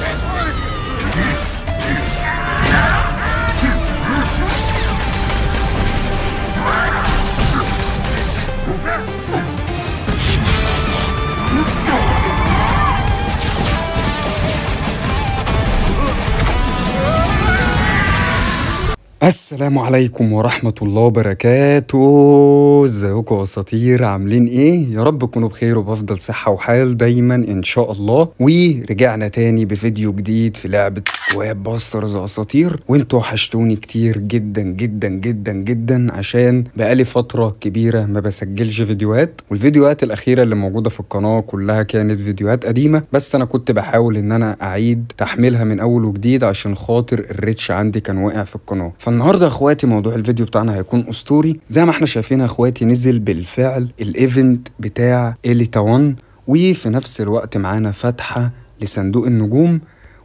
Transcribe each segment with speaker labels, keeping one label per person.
Speaker 1: Captain! السلام عليكم ورحمة الله وبركاته ازيكم يا اساطير عاملين ايه يا رب تكونوا بخير وبافضل صحة وحال دايما ان شاء الله ورجعنا تاني بفيديو جديد في لعبة سكواب باسترز يا اساطير وانتوا وحشتوني كتير جدا جدا جدا جدا عشان بقالي فترة كبيرة ما بسجلش فيديوهات والفيديوهات الأخيرة اللي موجودة في القناة كلها كانت فيديوهات قديمة بس أنا كنت بحاول إن أنا أعيد تحميلها من أول وجديد عشان خاطر الريتش عندي كان واقع في القناة فالنهارده يا اخواتي موضوع الفيديو بتاعنا هيكون اسطوري زي ما احنا شايفين يا اخواتي نزل بالفعل الايفنت بتاع اليتا 1 وفي نفس الوقت معانا فتحه لصندوق النجوم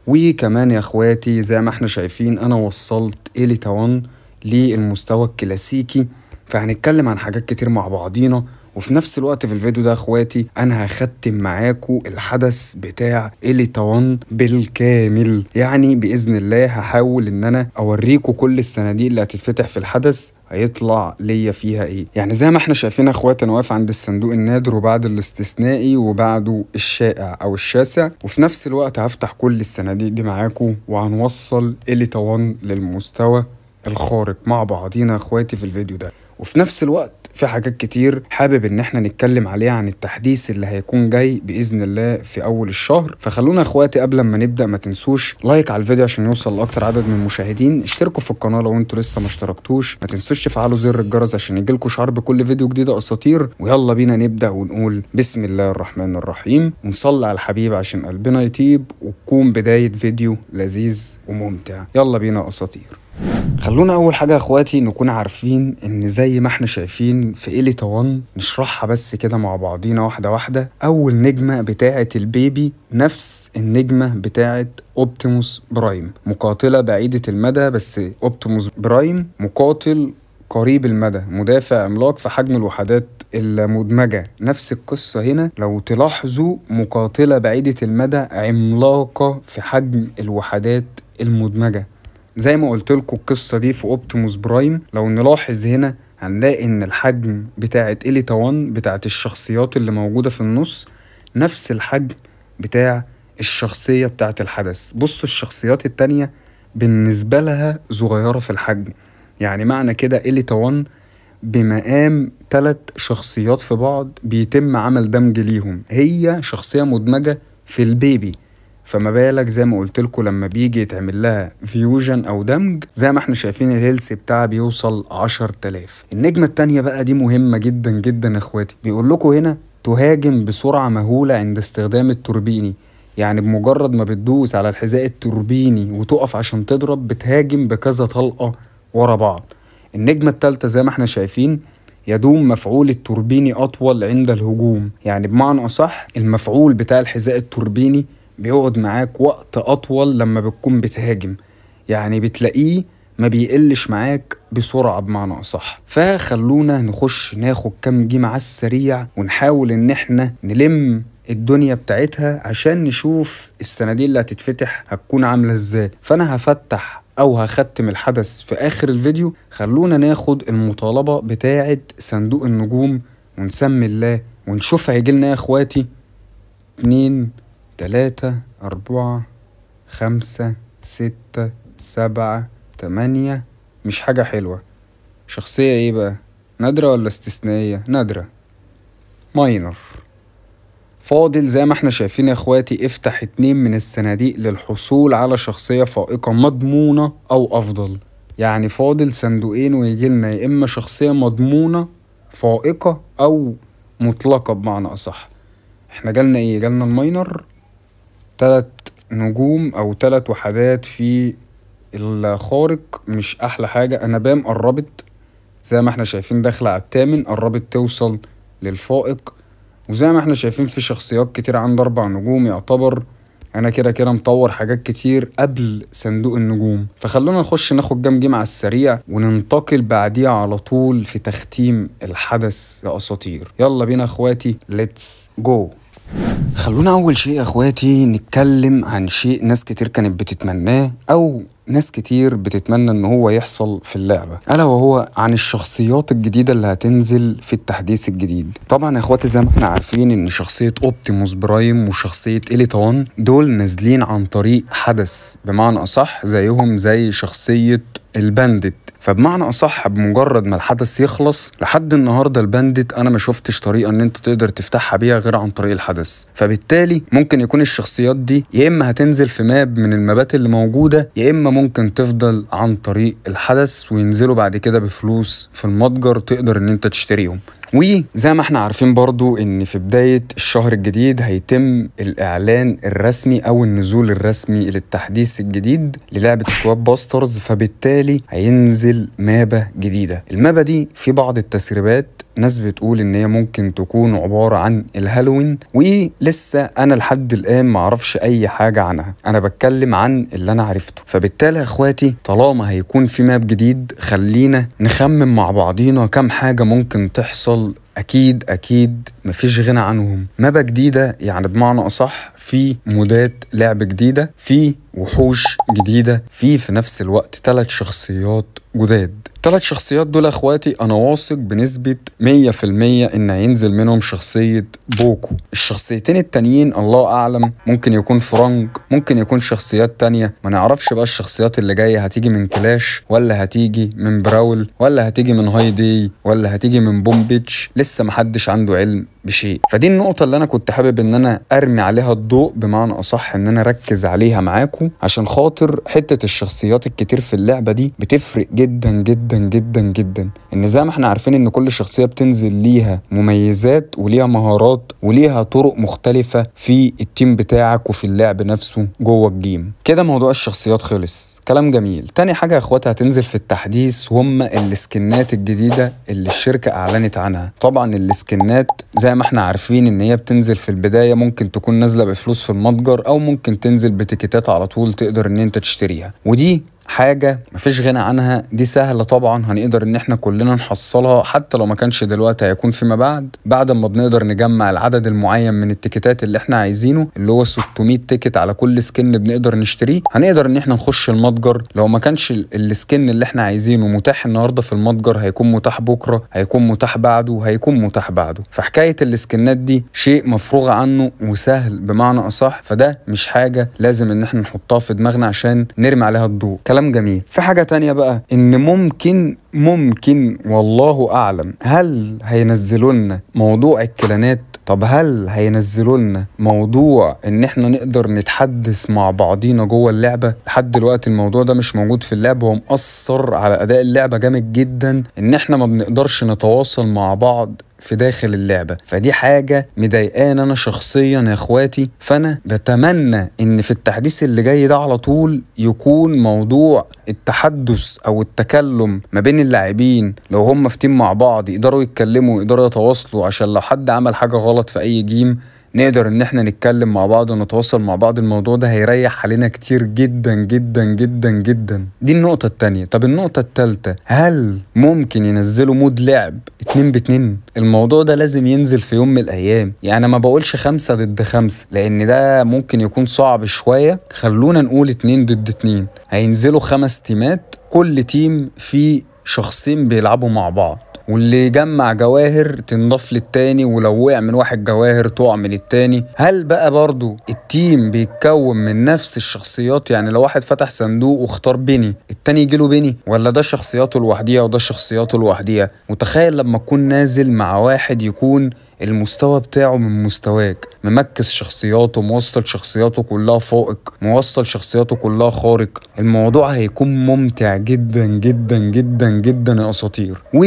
Speaker 1: وكمان يا اخواتي زي ما احنا شايفين انا وصلت اليتا 1 للمستوى الكلاسيكي فهنتكلم عن حاجات كتير مع بعضينا وفي نفس الوقت في الفيديو ده اخواتي انا هختم معاكم الحدث بتاع إليتا 1 بالكامل يعني باذن الله هحاول ان انا اوريكم كل الصناديق اللي هتتفتح في الحدث هيطلع ليا فيها ايه يعني زي ما احنا شايفين اخوات انا واقف عند الصندوق النادر وبعد الاستثنائي وبعده الشائع او الشاسع وفي نفس الوقت هفتح كل الصناديق دي معاكم وهنوصل إليتا 1 للمستوى الخارق مع بعضينا اخواتي في الفيديو ده وفي نفس الوقت في حاجات كتير حابب ان احنا نتكلم عليها عن التحديث اللي هيكون جاي باذن الله في اول الشهر فخلونا اخواتي قبل ما نبدا ما تنسوش لايك على الفيديو عشان يوصل لاكتر عدد من المشاهدين اشتركوا في القناه لو انتوا لسه ما اشتركتوش ما تنسوش تفعلوا زر الجرس عشان يجيلكوا شعار بكل فيديو جديد اساطير ويلا بينا نبدا ونقول بسم الله الرحمن الرحيم ونصلي على الحبيب عشان قلبنا يطيب وتكون بدايه فيديو لذيذ وممتع يلا بينا اساطير خلونا اول حاجه يا اخواتي نكون عارفين ان زي ما احنا شايفين في ايلي 1 نشرحها بس كده مع بعضينا واحده واحده اول نجمه بتاعه البيبي نفس النجمه بتاعه اوبتيموس برايم مقاتله بعيده المدى بس اوبتيموس برايم مقاتل قريب المدى مدافع عملاق في حجم الوحدات المدمجة نفس القصة هنا لو تلاحظوا مقاتلة بعيدة المدى عملاقة في حجم الوحدات المدمجة زي ما قلت لكم القصه دي في اوبتيموس برايم لو نلاحظ هنا هنلاقي ان الحجم بتاعه اليتا 1 بتاعه الشخصيات اللي موجوده في النص نفس الحجم بتاع الشخصيه بتاعه الحدث بصوا الشخصيات التانية بالنسبه لها صغيره في الحجم يعني معنى كده اليتا 1 بمقام تلت شخصيات في بعض بيتم عمل دمج ليهم هي شخصيه مدمجه في البيبي فما بالك زي ما قلت لكم لما بيجي يتعمل لها فيوجن او دمج زي ما احنا شايفين الهيلث بتاعها بيوصل 10000 النجمه الثانيه بقى دي مهمه جدا جدا يا اخواتي بيقول لكم هنا تهاجم بسرعه مهوله عند استخدام التوربيني يعني بمجرد ما بتدوس على الحذاء التوربيني وتقف عشان تضرب بتهاجم بكذا طلقه ورا بعض النجمه الثالثه زي ما احنا شايفين يدوم مفعول التوربيني أطول عند الهجوم يعني بمعنى أصح المفعول بتاع الحذاء التوربيني بيقعد معاك وقت أطول لما بتكون بتهاجم يعني بتلاقيه ما بيقلش معاك بسرعة بمعنى أصح فخلونا نخش ناخد كام جيم على السريع ونحاول إن احنا نلم الدنيا بتاعتها عشان نشوف السنة دي اللي هتتفتح هتكون عاملة ازاي فأنا هفتح او هختم الحدث في اخر الفيديو خلونا ناخد المطالبه بتاعه صندوق النجوم ونسمي الله ونشوف هيجيلنا إيه يا اخواتي اتنين تلاتة أربعة خمسة ستة سبعة تمانية مش حاجة حلوة شخصية ايه بقى نادرة ولا استثنائية نادرة ماينر فاضل زي ما احنا شايفين يا اخواتي افتح اتنين من الصناديق للحصول على شخصية فائقة مضمونة او افضل يعني فاضل صندوقين ويجيلنا يا اما شخصية مضمونة فائقة او مطلقة بمعنى اصح احنا جالنا ايه جالنا الماينر تلات نجوم او تلات وحدات في الخارق مش احلى حاجة انا بام قربت زي ما احنا شايفين داخلة على التامن قربت توصل للفائق وزي ما احنا شايفين في شخصيات كتير عند اربع نجوم يعتبر انا كده كده مطور حاجات كتير قبل صندوق النجوم فخلونا نخش ناخد جام جيم على السريع وننتقل بعديها على طول في تختيم الحدث لاساطير يلا بينا اخواتي ليتس جو خلونا أول شيء يا أخواتي نتكلم عن شيء ناس كتير كانت بتتمناه أو ناس كتير بتتمنى ان هو يحصل في اللعبة الا وهو عن الشخصيات الجديدة اللي هتنزل في التحديث الجديد طبعا يا اخواتي زي ما احنا عارفين ان شخصية اوبتيموس برايم وشخصية اليتون دول نازلين عن طريق حدث بمعنى اصح زيهم زي شخصية الباندت فبمعنى اصح بمجرد ما الحدث يخلص لحد النهارده البانديت انا ما شفتش طريقه ان انت تقدر تفتحها بيها غير عن طريق الحدث فبالتالي ممكن يكون الشخصيات دي يا اما هتنزل في ماب من المابات اللي موجوده يا اما ممكن تفضل عن طريق الحدث وينزلوا بعد كده بفلوس في المتجر تقدر ان انت تشتريهم وزي ما احنا عارفين برضو ان في بداية الشهر الجديد هيتم الاعلان الرسمي او النزول الرسمي للتحديث الجديد للعبة سكواد باسترز فبالتالي هينزل مابة جديدة المابة دي في بعض التسريبات ناس بتقول ان هي ممكن تكون عباره عن الهالوين ولسه انا لحد الان معرفش اي حاجه عنها انا بتكلم عن اللي انا عرفته فبالتالي يا اخواتي طالما هيكون في ماب جديد خلينا نخمم مع بعضينا كم حاجه ممكن تحصل اكيد اكيد مفيش غنى عنهم مابا جديده يعني بمعنى اصح في مودات لعب جديده في وحوش جديده في في نفس الوقت ثلاث شخصيات جداد الثلاث شخصيات دول اخواتي انا واثق بنسبه 100% ان هينزل منهم شخصيه بوكو الشخصيتين التانيين الله اعلم ممكن يكون فرانك ممكن يكون شخصيات تانية ما نعرفش بقى الشخصيات اللي جايه هتيجي من كلاش ولا هتيجي من براول ولا هتيجي من هاي دي ولا هتيجي من بومبيتش لسه محدش عنده علم بشيء فدي النقطه اللي انا كنت حابب ان انا ارمي عليها الضوء بمعنى اصح ان انا اركز عليها معاكم عشان خاطر حته الشخصيات الكتير في اللعبه دي بتفرق جدا جدا جدا جدا ان زي ما احنا عارفين ان كل شخصيه بتنزل ليها مميزات وليها مهارات وليها طرق مختلفه في التيم بتاعك وفي اللعب نفسه جوه الجيم كده موضوع الشخصيات خلص كلام جميل تاني حاجه يا اخواتي هتنزل في التحديث هم السكنات الجديده اللي الشركه اعلنت عنها طبعا السكنات زي ما احنا عارفين ان هي بتنزل في البدايه ممكن تكون نازله بفلوس في المتجر او ممكن تنزل بتيكيتات على طول تقدر ان انت تشتريها ودي حاجة مفيش غنى عنها دي سهلة طبعا هنقدر ان احنا كلنا نحصلها حتى لو ما كانش دلوقتي هيكون فيما بعد بعد ما بنقدر نجمع العدد المعين من التيكتات اللي احنا عايزينه اللي هو 600 تيكت على كل سكن بنقدر نشتريه هنقدر ان احنا نخش المتجر لو ما كانش السكن اللي احنا عايزينه متاح النهارده في المتجر هيكون متاح بكره هيكون متاح بعده هيكون متاح بعده فحكاية السكنات دي شيء مفروغ عنه وسهل بمعنى اصح فده مش حاجة لازم ان احنا نحطها في دماغنا عشان نرمي عليها الضوء كلام جميل في حاجه تانية بقى ان ممكن ممكن والله اعلم هل هينزلوا لنا موضوع الكلانات طب هل هينزلوا لنا موضوع ان احنا نقدر نتحدث مع بعضينا جوه اللعبه لحد دلوقتي الموضوع ده مش موجود في اللعبه ومأثر على اداء اللعبه جامد جدا ان احنا ما بنقدرش نتواصل مع بعض في داخل اللعبه فدي حاجه مضايقاني انا شخصيا يا اخواتي فانا بتمنى ان في التحديث اللي جاي ده على طول يكون موضوع التحدث او التكلم ما بين اللاعبين لو هم في تيم مع بعض يقدروا يتكلموا يقدروا يتواصلوا عشان لو حد عمل حاجه غلط في اي جيم نقدر ان احنا نتكلم مع بعض ونتواصل مع بعض الموضوع ده هيريح علينا كتير جدا جدا جدا جدا دي النقطة التانية طب النقطة التالتة هل ممكن ينزلوا مود لعب اتنين باتنين الموضوع ده لازم ينزل في يوم من الايام يعني ما بقولش خمسة ضد خمسة لان ده ممكن يكون صعب شوية خلونا نقول اتنين ضد اتنين هينزلوا خمس تيمات كل تيم فيه شخصين بيلعبوا مع بعض واللي يجمع جواهر تنضاف للتاني ولو وقع من واحد جواهر تقع من التاني هل بقى برضو التيم بيتكون من نفس الشخصيات يعني لو واحد فتح صندوق واختار بني التاني يجيله بني ولا ده شخصياته لوحديها وده شخصياته لوحديها وتخيل لما تكون نازل مع واحد يكون المستوى بتاعه من مستواك ممكس شخصياته موصل شخصياته كلها فائق موصل شخصياته كلها خارق الموضوع هيكون ممتع جدا جدا جدا جدا يا اساطير و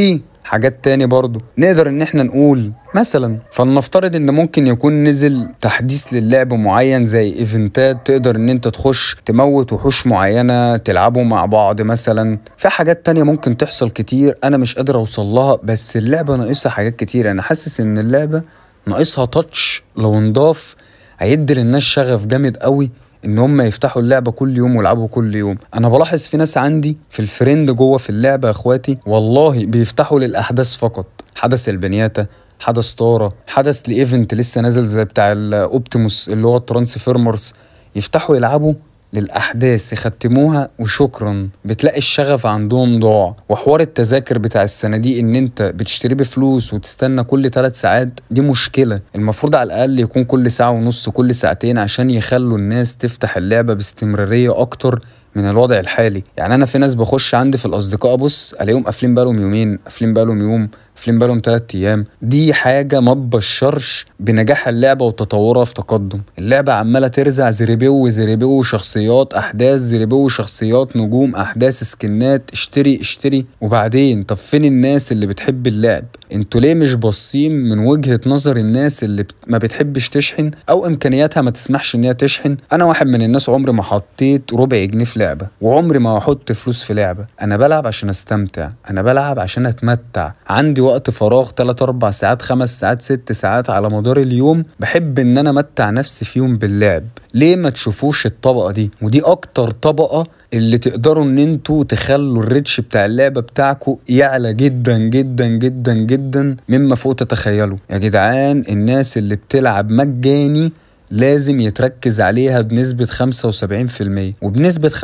Speaker 1: حاجات تاني برضه نقدر ان احنا نقول مثلا فلنفترض ان ممكن يكون نزل تحديث للعب معين زي ايفنتات تقدر ان انت تخش تموت وحوش معينه تلعبوا مع بعض مثلا في حاجات تانية ممكن تحصل كتير انا مش قادر اوصل لها بس اللعبه ناقصها حاجات كتير انا حاسس ان اللعبه ناقصها تاتش لو انضاف هيدي للناس شغف جامد قوي ان هم يفتحوا اللعبه كل يوم ويلعبوا كل يوم انا بلاحظ في ناس عندي في الفريند جوه في اللعبه يا اخواتي والله بيفتحوا للاحداث فقط حدث البنياتا حدث طاره حدث لايفنت لسه نازل زي بتاع الاوبتيموس اللي هو الترانسفيرمرز يفتحوا يلعبوا للأحداث يختموها وشكرا بتلاقي الشغف عندهم ضاع وحوار التذاكر بتاع السنة دي إن أنت بتشتري بفلوس وتستنى كل ثلاث ساعات دي مشكلة المفروض على الأقل يكون كل ساعة ونص كل ساعتين عشان يخلوا الناس تفتح اللعبة باستمرارية أكتر من الوضع الحالي يعني أنا في ناس بخش عندي في الأصدقاء أبص ألاقيهم قافلين بالهم يومين قافلين بالهم يوم قافلين بالهم ثلاث ايام دي حاجه ما تبشرش بنجاح اللعبه وتطورها في تقدم اللعبه عماله ترزع زريبيو وزريبيو شخصيات احداث زريبيو شخصيات نجوم احداث سكنات اشتري اشتري وبعدين طب فين الناس اللي بتحب اللعب انتوا ليه مش باصين من وجهه نظر الناس اللي ما بتحبش تشحن او امكانياتها ما تسمحش ان هي تشحن انا واحد من الناس عمري ما حطيت ربع جنيه في لعبه وعمري ما احط فلوس في لعبه انا بلعب عشان استمتع انا بلعب عشان اتمتع عندي وقت فراغ 3 4 ساعات 5 ساعات 6 ساعات على مدار اليوم بحب ان انا امتع نفسي فيهم باللعب ليه ما تشوفوش الطبقه دي ودي اكتر طبقه اللي تقدروا ان انتوا تخلوا الريتش بتاع اللعبه بتاعكم يعلى جدا جدا جدا جدا مما فوق تتخيلوا يا جدعان الناس اللي بتلعب مجاني لازم يتركز عليها بنسبة 75% وبنسبة 25%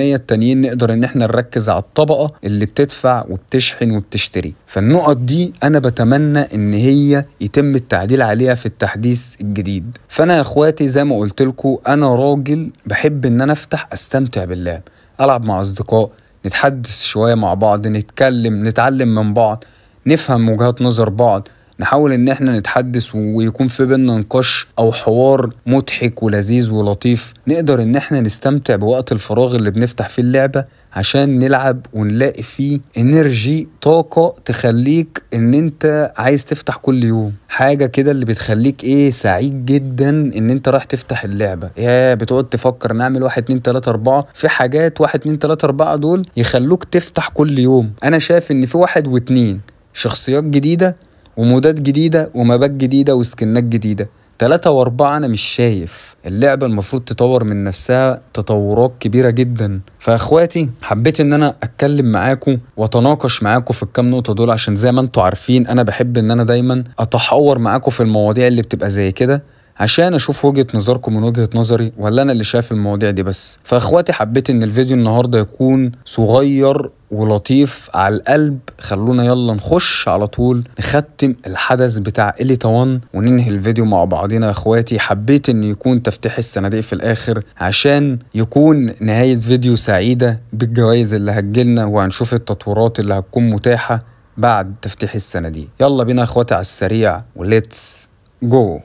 Speaker 1: التانيين نقدر ان احنا نركز على الطبقة اللي بتدفع وبتشحن وبتشتري فالنقط دي انا بتمنى ان هي يتم التعديل عليها في التحديث الجديد فانا يا اخواتي زي ما قلت لكم انا راجل بحب ان انا افتح استمتع باللعب العب مع اصدقاء نتحدث شوية مع بعض نتكلم نتعلم من بعض نفهم وجهات نظر بعض نحاول ان احنا نتحدث ويكون في بينا نقاش او حوار مضحك ولذيذ ولطيف نقدر ان احنا نستمتع بوقت الفراغ اللي بنفتح فيه اللعبه عشان نلعب ونلاقي فيه انرجي طاقة تخليك ان انت عايز تفتح كل يوم حاجة كده اللي بتخليك ايه سعيد جدا ان انت رايح تفتح اللعبة يا بتقعد تفكر نعمل واحد اتنين تلاتة اربعة في حاجات واحد اتنين تلاتة اربعة دول يخلوك تفتح كل يوم انا شايف ان في واحد واتنين شخصيات جديدة ومودات جديدة ومبات جديدة وسكنات جديدة تلاتة وأربعة أنا مش شايف اللعبة المفروض تطور من نفسها تطورات كبيرة جدا فأخواتي حبيت إن أنا أتكلم معاكم وأتناقش معاكم في الكام نقطة دول عشان زي ما أنتوا عارفين أنا بحب إن أنا دايما أتحور معاكم في المواضيع اللي بتبقى زي كده عشان اشوف وجهه نظركم من وجهه نظري ولا انا اللي شايف المواضيع دي بس فاخواتي حبيت ان الفيديو النهارده يكون صغير ولطيف على القلب خلونا يلا نخش على طول نختم الحدث بتاع إليتا 1 وننهي الفيديو مع بعضينا يا اخواتي حبيت ان يكون تفتيح الصناديق في الاخر عشان يكون نهايه فيديو سعيده بالجوائز اللي هتجيلنا وهنشوف التطورات اللي هتكون متاحه بعد تفتيح الصناديق يلا بينا اخواتي على السريع وليتس جو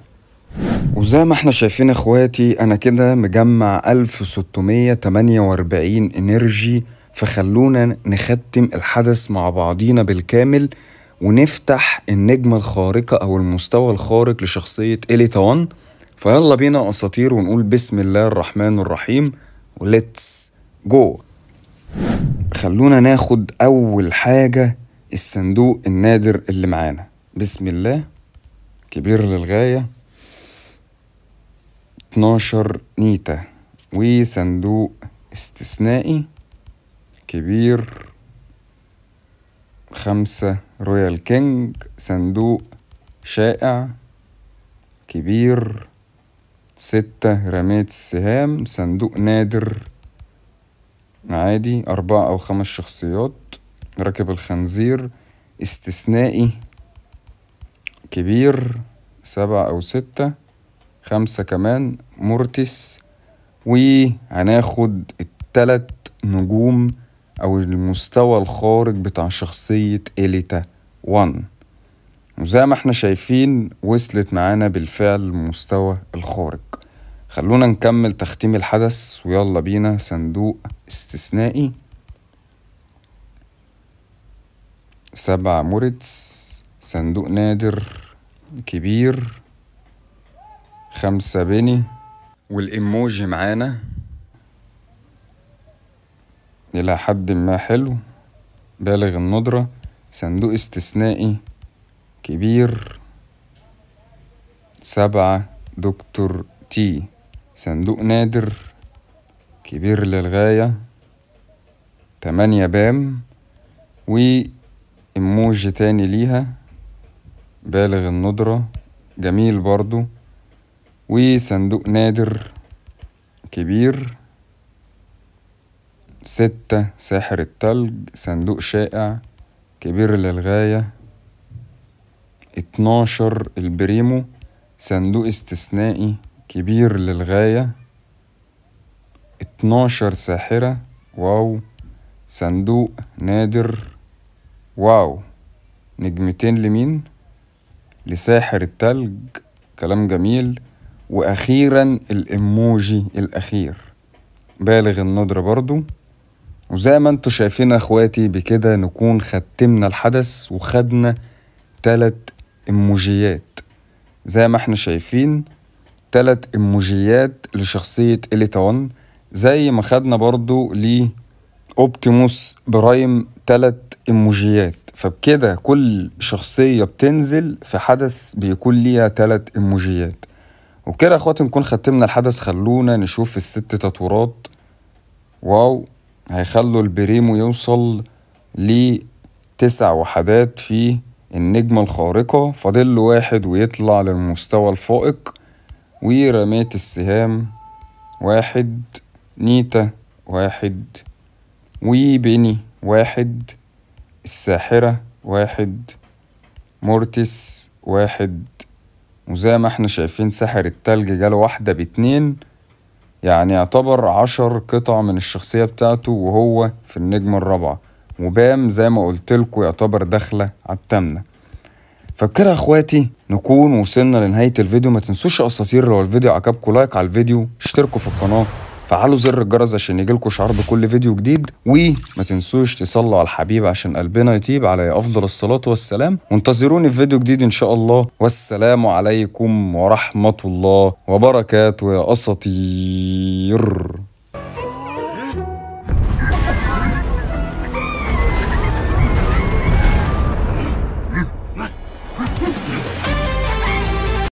Speaker 1: وزي ما احنا شايفين اخواتي انا كده مجمع 1648 انرجي فخلونا نختم الحدث مع بعضينا بالكامل ونفتح النجمة الخارقة او المستوى الخارق لشخصية إليتا 1 فيلا بينا اساطير ونقول بسم الله الرحمن الرحيم وليتس جو خلونا ناخد اول حاجة الصندوق النادر اللي معانا بسم الله كبير للغاية اتناشر نيتا وصندوق استثنائي كبير خمسة رويال كينج صندوق شائع كبير ستة رمية السهام صندوق نادر عادي أربعة أو خمس شخصيات ركب الخنزير استثنائي كبير سبعة أو ستة خمسة كمان مورتس وهناخد التلات نجوم أو المستوى الخارق بتاع شخصية إليتا وان وزي ما احنا شايفين وصلت معانا بالفعل المستوى الخارق خلونا نكمل تختيم الحدث ويلا بينا صندوق استثنائي سبع موريتس صندوق نادر كبير خمسة بني والإيموجي معانا إلى حد ما حلو بالغ الندرة صندوق استثنائي كبير سبعة دكتور تي صندوق نادر كبير للغاية تمانية بام وإيموجي تاني ليها بالغ الندرة جميل برضو وصندوق نادر كبير ستة ساحر التلج صندوق شائع كبير للغاية اتناشر البريمو صندوق استثنائي كبير للغاية اتناشر ساحرة واو صندوق نادر واو نجمتين لمين لساحر التلج كلام جميل واخيرا الايموجي الاخير بالغ الندرة برضو وزي ما انتوا شايفين اخواتي بكده نكون ختمنا الحدث وخدنا تلت ايموجيات زي ما احنا شايفين تلت ايموجيات لشخصية إليتون زي ما خدنا برضو لأوبتيموس اوبتيموس برايم تلت ايموجيات فبكده كل شخصية بتنزل في حدث بيكون ليها تلت ايموجيات وبكده يا اخواتي نكون ختمنا الحدث خلونا نشوف الست تطورات واو هيخلوا البريمو يوصل لتسع وحدات في النجمة الخارقة فاضل واحد ويطلع للمستوى الفائق ورميت السهام واحد نيتا واحد وبني واحد الساحرة واحد مورتس واحد وزي ما احنا شايفين ساحر التلج جاله واحدة باتنين يعني يعتبر عشر قطع من الشخصية بتاعته وهو في النجمة الرابعة وبام زي ما قلتلكوا يعتبر داخلة على التامنة فبكده اخواتي نكون وصلنا لنهاية الفيديو ما تنسوش اساطير لو الفيديو عجبكم لايك على الفيديو اشتركوا في القناة فعلوا زر الجرس عشان يجيلكوا شعار بكل فيديو جديد وما تنسوش تصلوا على الحبيب عشان قلبنا يطيب على افضل الصلاه والسلام وانتظروني في فيديو جديد ان شاء الله والسلام عليكم ورحمه الله وبركاته يا اساطير